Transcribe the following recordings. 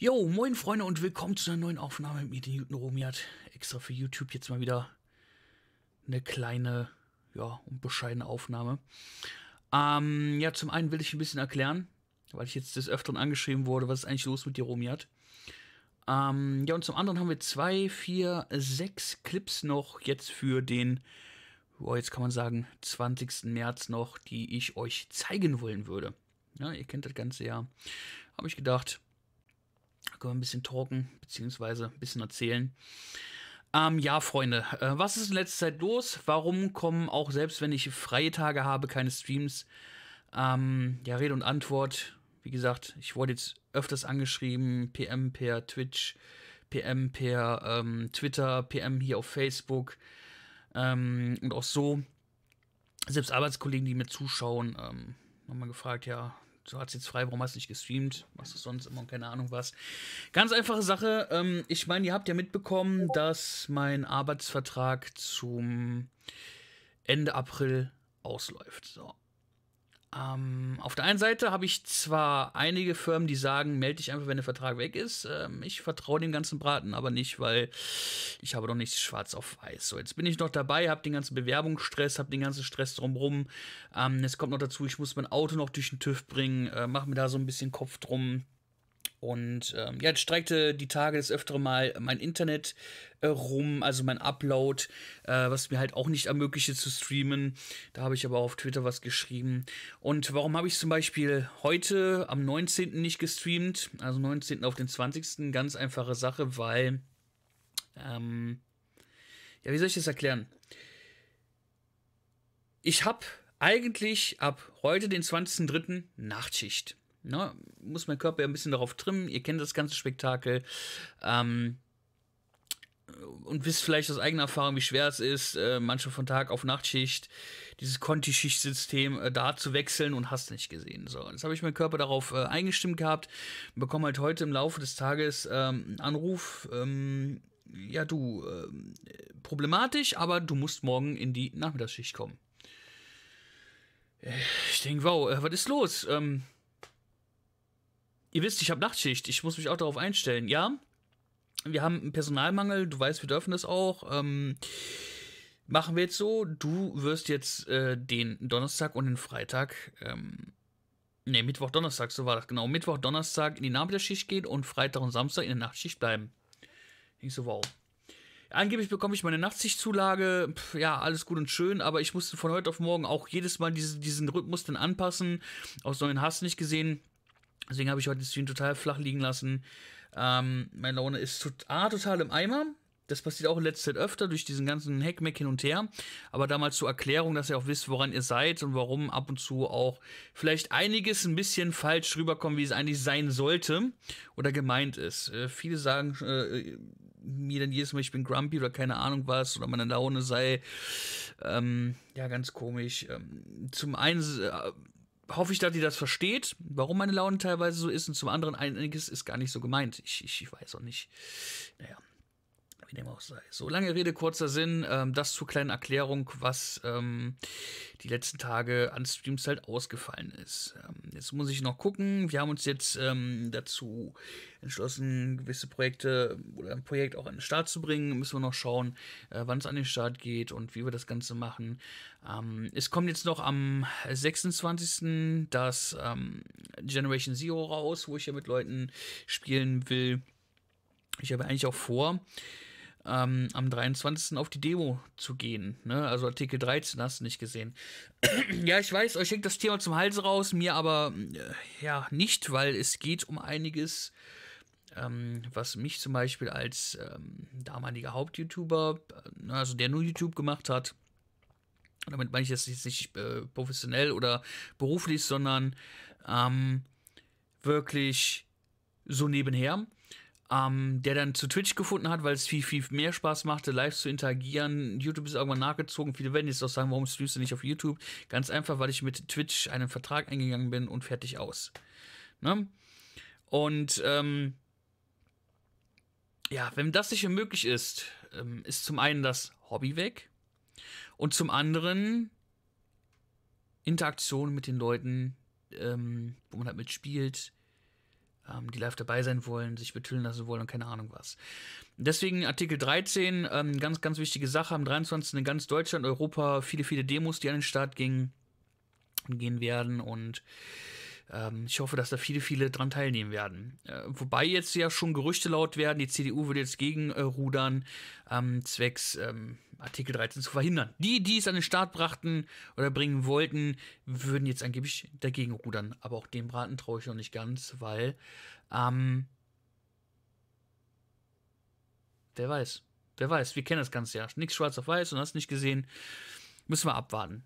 Jo, moin Freunde und willkommen zu einer neuen Aufnahme mit mir, den Newton Romiat. Extra für YouTube jetzt mal wieder eine kleine, ja, und bescheidene Aufnahme. Ähm, ja, zum einen will ich ein bisschen erklären, weil ich jetzt des Öfteren angeschrieben wurde, was ist eigentlich los mit dir, Romiat. Ähm, ja, und zum anderen haben wir zwei, vier, sechs Clips noch jetzt für den, oh, jetzt kann man sagen, 20. März noch, die ich euch zeigen wollen würde. Ja, ihr kennt das Ganze ja. Habe ich gedacht, können wir ein bisschen talken, beziehungsweise ein bisschen erzählen. Ähm, ja, Freunde, äh, was ist in letzter Zeit los? Warum kommen auch selbst, wenn ich freie Tage habe, keine Streams? Ähm, ja, Rede und Antwort. Wie gesagt, ich wurde jetzt öfters angeschrieben, PM per Twitch, PM per ähm, Twitter, PM hier auf Facebook ähm, und auch so. Selbst Arbeitskollegen, die mir zuschauen, ähm, mal gefragt, ja, du hast jetzt frei, warum hast du nicht gestreamt? Machst du sonst immer und keine Ahnung was. Ganz einfache Sache. Ähm, ich meine, ihr habt ja mitbekommen, dass mein Arbeitsvertrag zum Ende April ausläuft. So. Ähm, auf der einen Seite habe ich zwar einige Firmen, die sagen, melde dich einfach, wenn der Vertrag weg ist. Ähm, ich vertraue dem ganzen Braten aber nicht, weil ich habe doch nichts schwarz auf weiß. So, jetzt bin ich noch dabei, habe den ganzen Bewerbungsstress, habe den ganzen Stress drumrum. Ähm, es kommt noch dazu, ich muss mein Auto noch durch den TÜV bringen, äh, mache mir da so ein bisschen Kopf drum. Und ähm, ja, streikte die Tage das öftere Mal mein Internet äh, rum, also mein Upload, äh, was mir halt auch nicht ermöglichte zu streamen. Da habe ich aber auf Twitter was geschrieben. Und warum habe ich zum Beispiel heute am 19. nicht gestreamt? Also 19. auf den 20. Ganz einfache Sache, weil. Ähm, ja, wie soll ich das erklären? Ich habe eigentlich ab heute, den 20.03., Nachtschicht ne, muss mein Körper ja ein bisschen darauf trimmen. Ihr kennt das ganze Spektakel. Ähm, und wisst vielleicht aus eigener Erfahrung, wie schwer es ist, äh, manche von Tag auf Nachtschicht, dieses Conti-Schichtsystem äh, da zu wechseln und hast nicht gesehen. So, jetzt habe ich meinen Körper darauf äh, eingestimmt gehabt, und bekomme halt heute im Laufe des Tages ähm, einen Anruf, ähm, ja du, ähm, problematisch, aber du musst morgen in die Nachmittagsschicht kommen. Äh, ich denke, wow, äh, was ist los? Ähm, ihr wisst, ich habe Nachtschicht, ich muss mich auch darauf einstellen. Ja, wir haben einen Personalmangel, du weißt, wir dürfen das auch. Ähm, machen wir jetzt so, du wirst jetzt äh, den Donnerstag und den Freitag, ähm, ne, Mittwoch, Donnerstag, so war das genau, Mittwoch, Donnerstag in die Nachmittagsschicht gehen und Freitag und Samstag in der Nachtschicht bleiben. Ich so, wow. Angeblich bekomme ich meine Nachtschichtzulage. ja, alles gut und schön, aber ich musste von heute auf morgen auch jedes Mal diese, diesen Rhythmus dann anpassen, aus neuen Hass nicht gesehen. Deswegen habe ich heute den Stream total flach liegen lassen. Ähm, meine Laune ist to A, total im Eimer. Das passiert auch in letzter Zeit öfter durch diesen ganzen Hackmeck hin und her. Aber damals zur Erklärung, dass ihr auch wisst, woran ihr seid und warum ab und zu auch vielleicht einiges ein bisschen falsch rüberkommt, wie es eigentlich sein sollte oder gemeint ist. Äh, viele sagen äh, mir dann jedes Mal, ich bin grumpy oder keine Ahnung was oder meine Laune sei ähm, ja ganz komisch. Ähm, zum einen. Äh, hoffe ich, dass ihr das versteht, warum meine Laune teilweise so ist. Und zum anderen, einiges ist gar nicht so gemeint. Ich, ich, ich weiß auch nicht. Naja wie dem auch sei. So, lange Rede, kurzer Sinn. Ähm, das zur kleinen Erklärung, was ähm, die letzten Tage an Streams halt ausgefallen ist. Ähm, jetzt muss ich noch gucken. Wir haben uns jetzt ähm, dazu entschlossen, gewisse Projekte oder ein Projekt auch an den Start zu bringen. Müssen wir noch schauen, äh, wann es an den Start geht und wie wir das Ganze machen. Ähm, es kommt jetzt noch am 26. das ähm, Generation Zero raus, wo ich ja mit Leuten spielen will. Ich habe eigentlich auch vor, ähm, am 23. auf die Demo zu gehen. Ne? Also Artikel 13 hast du nicht gesehen. ja, ich weiß, euch hängt das Thema zum Hals raus, mir aber äh, ja nicht, weil es geht um einiges, ähm, was mich zum Beispiel als ähm, damaliger Haupt-YouTuber, äh, also der nur YouTube gemacht hat, damit meine ich jetzt nicht, äh, professionell oder beruflich, sondern ähm, wirklich so nebenher ähm, der dann zu Twitch gefunden hat, weil es viel, viel mehr Spaß machte, live zu interagieren. YouTube ist irgendwann nachgezogen. Viele werden jetzt auch sagen, warum streamst du nicht auf YouTube? Ganz einfach, weil ich mit Twitch einen Vertrag eingegangen bin und fertig aus. Ne? Und ähm, ja, wenn das nicht mehr möglich ist, ähm, ist zum einen das Hobby weg und zum anderen Interaktion mit den Leuten, ähm, wo man halt mitspielt, ähm, die live dabei sein wollen, sich betüllen lassen wollen und keine Ahnung was. Deswegen Artikel 13, ähm, ganz, ganz wichtige Sache, am 23. in ganz Deutschland, Europa, viele, viele Demos, die an den Start gingen und gehen werden und ähm, ich hoffe, dass da viele, viele dran teilnehmen werden. Äh, wobei jetzt ja schon Gerüchte laut werden, die CDU würde jetzt gegenrudern, ähm, zwecks ähm, Artikel 13 zu verhindern. Die, die es an den Start brachten oder bringen wollten, würden jetzt angeblich dagegen rudern. Aber auch dem Braten traue ich noch nicht ganz, weil wer weiß. Wer weiß, wir kennen das Ganze ja. Nichts schwarz auf weiß und hast nicht gesehen. Müssen wir abwarten.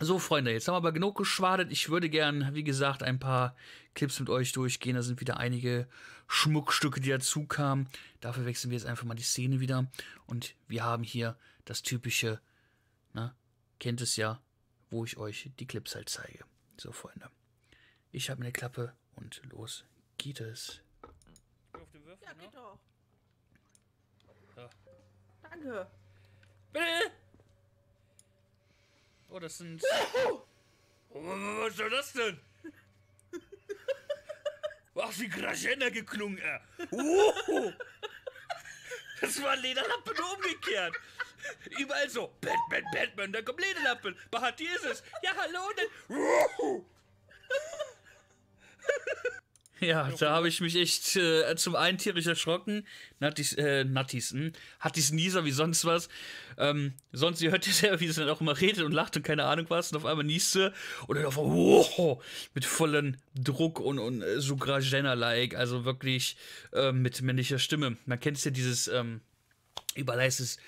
So, Freunde, jetzt haben wir aber genug geschwadet. Ich würde gern, wie gesagt, ein paar Clips mit euch durchgehen. Da sind wieder einige Schmuckstücke, die dazu kamen. Dafür wechseln wir jetzt einfach mal die Szene wieder. Und wir haben hier das typische, ne, kennt es ja, wo ich euch die Clips halt zeige. So, Freunde. Ich habe eine Klappe und los geht es. Auf den Würfel, ja, ne? geht doch. Ja. Danke. Bitte! Oh, das sind. Oh, was soll das denn? Ach, wie Graschender geklungen, er. Oh, das war Lederlappen umgekehrt. Überall so, Batman, Batman, da kommt Lederlappen. Bahati ist es. Ja, hallo, denn. Ne? Ja, da habe ich mich echt äh, zum einen tierisch erschrocken. Nattis, äh, Nattis, hm? Hattis Nieser wie sonst was. Ähm, sonst, ihr hört ja selber, wie sie dann auch immer redet und lacht und keine Ahnung was. Und auf einmal nieste und dann auf einmal wow, mit vollem Druck und, und äh, so Grajena-like. Also wirklich äh, mit männlicher Stimme. Man kennt ja dieses ähm, überleistes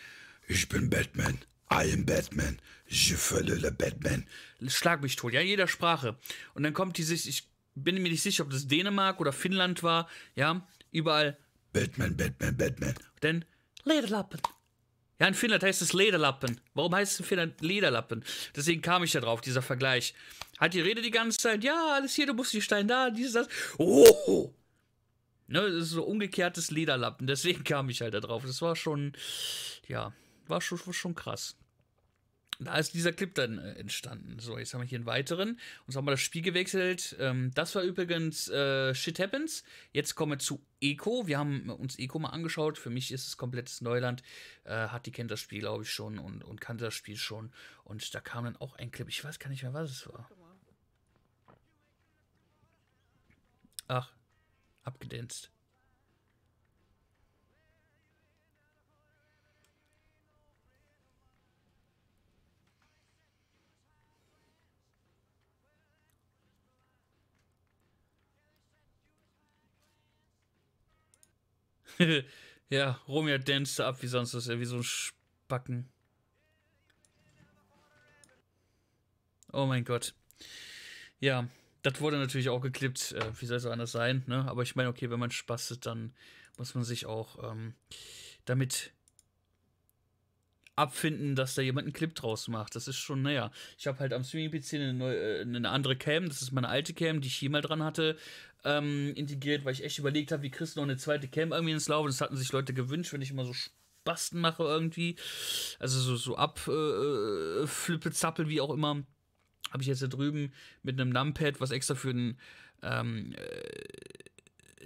Ich bin Batman. I am Batman. Je le Batman. Schlag mich tot, ja, in jeder Sprache. Und dann kommt dieses, ich bin mir nicht sicher, ob das Dänemark oder Finnland war, ja, überall Batman, Batman, Batman. Denn Lederlappen. Ja, in Finnland heißt es Lederlappen. Warum heißt es in Finnland Lederlappen? Deswegen kam ich da drauf, dieser Vergleich. Hat die Rede die ganze Zeit, ja, alles hier, du musst die Steine da, dieses, das. Oh! Ne, das ist so umgekehrtes Lederlappen. Deswegen kam ich halt da drauf. Das war schon, ja, war schon, war schon krass da ist dieser Clip dann äh, entstanden. So, jetzt haben wir hier einen weiteren. Und so haben wir das Spiel gewechselt. Ähm, das war übrigens äh, Shit Happens. Jetzt kommen wir zu Eco. Wir haben uns Eco mal angeschaut. Für mich ist es komplettes Neuland. Äh, Hatti kennt das Spiel, glaube ich, schon und, und kannte das Spiel schon. Und da kam dann auch ein Clip. Ich weiß gar nicht mehr, was es war. Ach, abgedänzt. ja, Romeo danste ab wie sonst was, wie so ein Spacken. Oh mein Gott. Ja, das wurde natürlich auch geklippt. Äh, wie soll es anders sein? Ne? Aber ich meine, okay, wenn man spastet, dann muss man sich auch ähm, damit abfinden, dass da jemand einen Clip draus macht. Das ist schon, naja. Ich habe halt am Streaming-PC eine, äh, eine, andere Cam, das ist meine alte Cam, die ich hier mal dran hatte, ähm, integriert, weil ich echt überlegt habe, wie kriegst du noch eine zweite Cam irgendwie ins Laufen. Das hatten sich Leute gewünscht, wenn ich immer so Spasten mache irgendwie. Also so, so ab, äh, äh Zappel, wie auch immer. Habe ich jetzt hier drüben mit einem Numpad, was extra für einen. ähm, äh,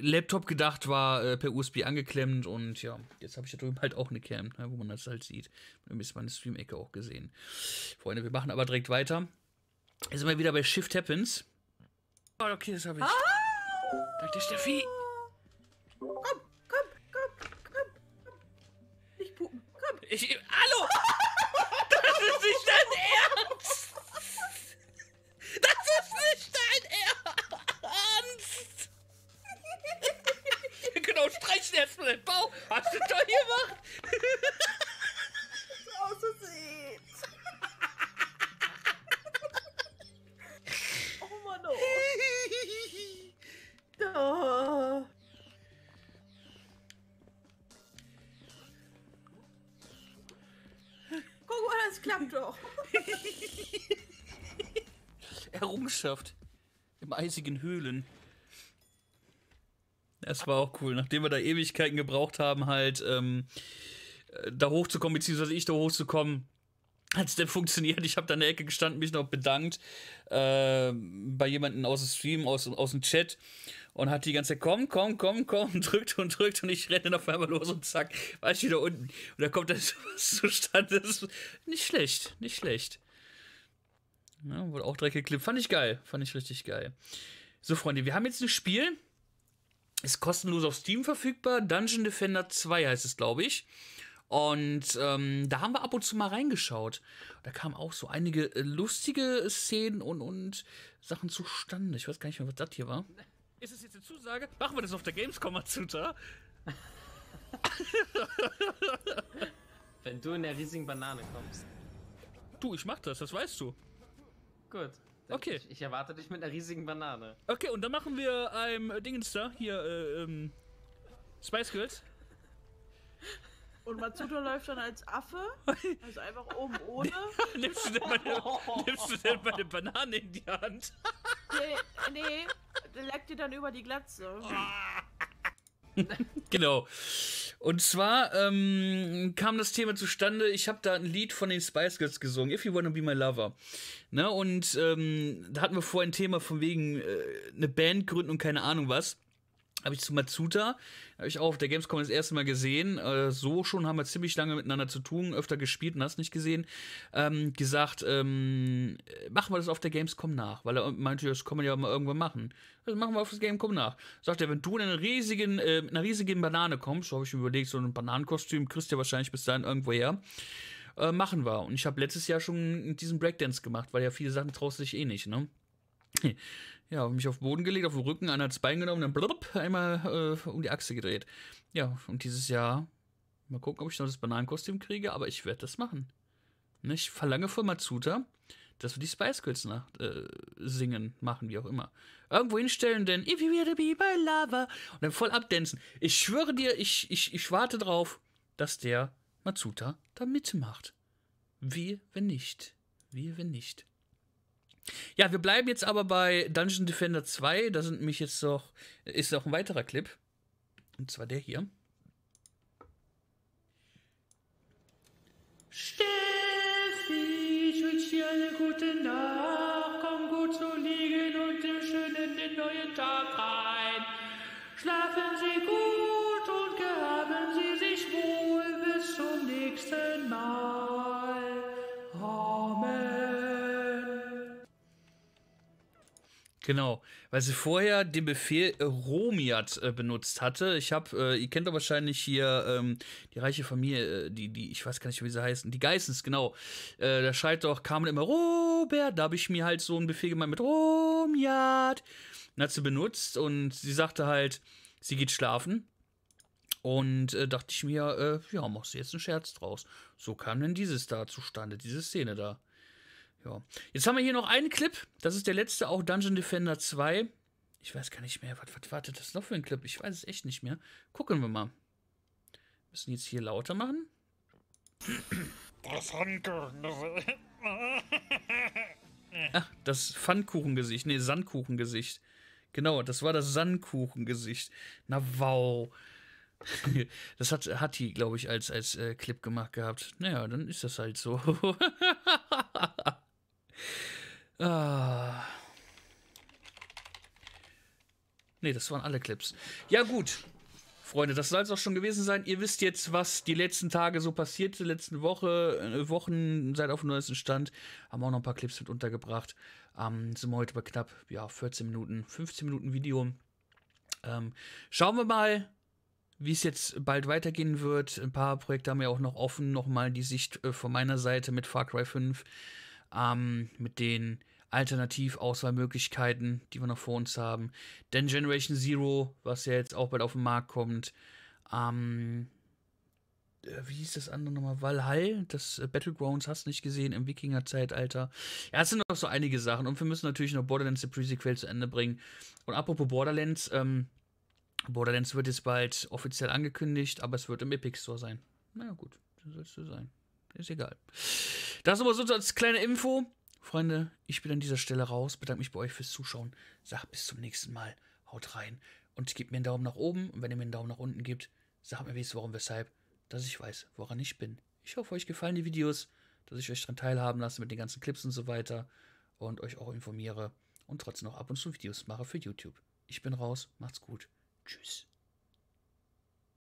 Laptop gedacht war, äh, per USB angeklemmt und ja, jetzt habe ich da drüben halt auch eine Cam, ne, wo man das halt sieht. Dann ist meine Stream-Ecke auch gesehen. Freunde, wir machen aber direkt weiter. Jetzt sind wir wieder bei Shift Happens. Oh, okay, das habe ich. Ah! der Steffi. Komm, komm, komm, komm, komm. Nicht pupen, komm. Ich, hallo! das ist nicht dein Ernst! Kakao genau, streichen erstmal den Bauch. Hast du toll gemacht. Aussehen. oh Mann, oh. Da. Guck mal, das klappt doch. Errungenschaft im eisigen Höhlen. Das war auch cool. Nachdem wir da Ewigkeiten gebraucht haben, halt ähm, äh, da hochzukommen, beziehungsweise ich da hochzukommen, hat es denn funktioniert? Ich habe da in der Ecke gestanden, mich noch bedankt äh, bei jemandem aus dem Stream, aus, aus dem Chat und hat die ganze Zeit, komm, komm, komm, komm, drückt und drückt und ich renne auf einmal los und zack, war ich wieder unten. Und da kommt das zustande. Das ist nicht schlecht, nicht schlecht. Ja, wurde auch direkt geklippt. Fand ich geil, fand ich richtig geil. So, Freunde, wir haben jetzt ein Spiel. Ist kostenlos auf Steam verfügbar. Dungeon Defender 2 heißt es, glaube ich. Und ähm, da haben wir ab und zu mal reingeschaut. Da kamen auch so einige äh, lustige Szenen und, und Sachen zustande. Ich weiß gar nicht mehr, was das hier war. Ist es jetzt eine Zusage? Machen wir das auf der Gamescom, Matsuta? Wenn du in der riesigen Banane kommst. Du, ich mach das, das weißt du. Gut. Okay. Ich, ich, erwarte dich mit einer riesigen Banane. Okay, und dann machen wir ein äh, Dingens da, hier, äh, ähm, Spice Girls. Und Matsuto läuft dann als Affe, also einfach oben ohne. nimmst, du denn meine, nimmst du denn meine Banane in die Hand? nee, nee, der leckt dir dann über die Glatze. Ah. genau. Und zwar ähm, kam das Thema zustande, ich habe da ein Lied von den Spice Girls gesungen, If You Wanna Be My Lover. Ne? Und ähm, da hatten wir vorher ein Thema von wegen äh, eine Band gründen und keine Ahnung was habe ich zu Matsuta, habe ich auch auf der Gamescom das erste Mal gesehen. Äh, so schon haben wir ziemlich lange miteinander zu tun, öfter gespielt und hast nicht gesehen. Ähm, gesagt, ähm, machen wir das auf der Gamescom nach, weil er meinte, das kann man ja mal irgendwann machen. Das machen wir auf das Gamescom nach. Sagt er, wenn du in einer riesigen, äh, einer riesigen Banane kommst, so habe ich mir überlegt, so ein Bananenkostüm kriegst du ja wahrscheinlich bis dahin irgendwo her. Äh, machen wir. Und ich habe letztes Jahr schon diesen Breakdance gemacht, weil ja viele Sachen traust du dich eh nicht, ne? Ja, mich auf den Boden gelegt, auf den Rücken, einer hat das Bein genommen, dann blub, einmal äh, um die Achse gedreht. Ja, und dieses Jahr, mal gucken, ob ich noch das Bananenkostüm kriege, aber ich werde das machen. Ne, ich verlange von Matsuta, dass wir die Spice Girls nach, äh, singen, machen, wie auch immer. Irgendwo hinstellen, denn if you to be by lava und dann voll abdancen. Ich schwöre dir, ich, ich, ich warte drauf, dass der Matsuta da mitmacht. Wie, wenn nicht. Wie, wenn nicht. Ja, wir bleiben jetzt aber bei Dungeon Defender 2. Da sind mich jetzt noch, ist noch ein weiterer Clip. Und zwar der hier. Steffi, ich wünsche dir eine gute Nacht. Komm gut zu liegen und im schönen den neuen Tag rein. Schlafen Sie Genau, weil sie vorher den Befehl äh, Romiat äh, benutzt hatte. Ich habe, äh, ihr kennt doch wahrscheinlich hier ähm, die reiche Familie, äh, die, die, ich weiß gar nicht, wie sie heißen, die Geissens, genau. Äh, da schreit doch Carmen immer Robert, da habe ich mir halt so einen Befehl gemeint mit Romiat. Und hat sie benutzt und sie sagte halt, sie geht schlafen. Und äh, dachte ich mir, ja, machst du jetzt einen Scherz draus. So kam denn dieses da zustande, diese Szene da. Ja. Jetzt haben wir hier noch einen Clip. Das ist der letzte, auch Dungeon Defender 2. Ich weiß gar nicht mehr, was, was wartet das noch für ein Clip? Ich weiß es echt nicht mehr. Gucken wir mal. Müssen jetzt hier lauter machen. Das Ach, das Pfannkuchengesicht. Nee, Sandkuchengesicht. Genau, das war das Sandkuchengesicht. Na wow. Das hat Hatti, glaube ich, als, als äh, Clip gemacht gehabt. Naja, dann ist das halt so. nee, das waren alle Clips. Ja, gut. Freunde, das soll es auch schon gewesen sein. Ihr wisst jetzt, was die letzten Tage so passiert, die letzten Woche, äh, Wochen, seid auf dem neuesten Stand. Haben auch noch ein paar Clips mit untergebracht. Ähm, sind wir heute bei knapp ja, 14 Minuten, 15 Minuten Video. Ähm, schauen wir mal, wie es jetzt bald weitergehen wird. Ein paar Projekte haben wir auch noch offen. Nochmal die Sicht äh, von meiner Seite mit Far Cry 5, ähm, mit den alternativ Auswahlmöglichkeiten, die wir noch vor uns haben. Denn Generation Zero, was ja jetzt auch bald auf den Markt kommt. Ähm, äh, wie hieß das andere nochmal? Valhall, das äh, Battlegrounds hast du nicht gesehen im Wikinger-Zeitalter. Ja, es sind noch so einige Sachen. Und wir müssen natürlich noch Borderlands The Pre-Sequel zu Ende bringen. Und apropos Borderlands, ähm, Borderlands wird jetzt bald offiziell angekündigt, aber es wird im Epic Store sein. Na naja, gut, dann soll es so sein. Ist egal. Das aber so als kleine Info. Freunde, ich bin an dieser Stelle raus, bedanke mich bei euch fürs Zuschauen, sag bis zum nächsten Mal, haut rein und gebt mir einen Daumen nach oben und wenn ihr mir einen Daumen nach unten gebt, sagt mir wenigstens warum, weshalb, dass ich weiß, woran ich bin. Ich hoffe, euch gefallen die Videos, dass ich euch daran teilhaben lasse mit den ganzen Clips und so weiter und euch auch informiere und trotzdem noch ab und zu Videos mache für YouTube. Ich bin raus, macht's gut, tschüss.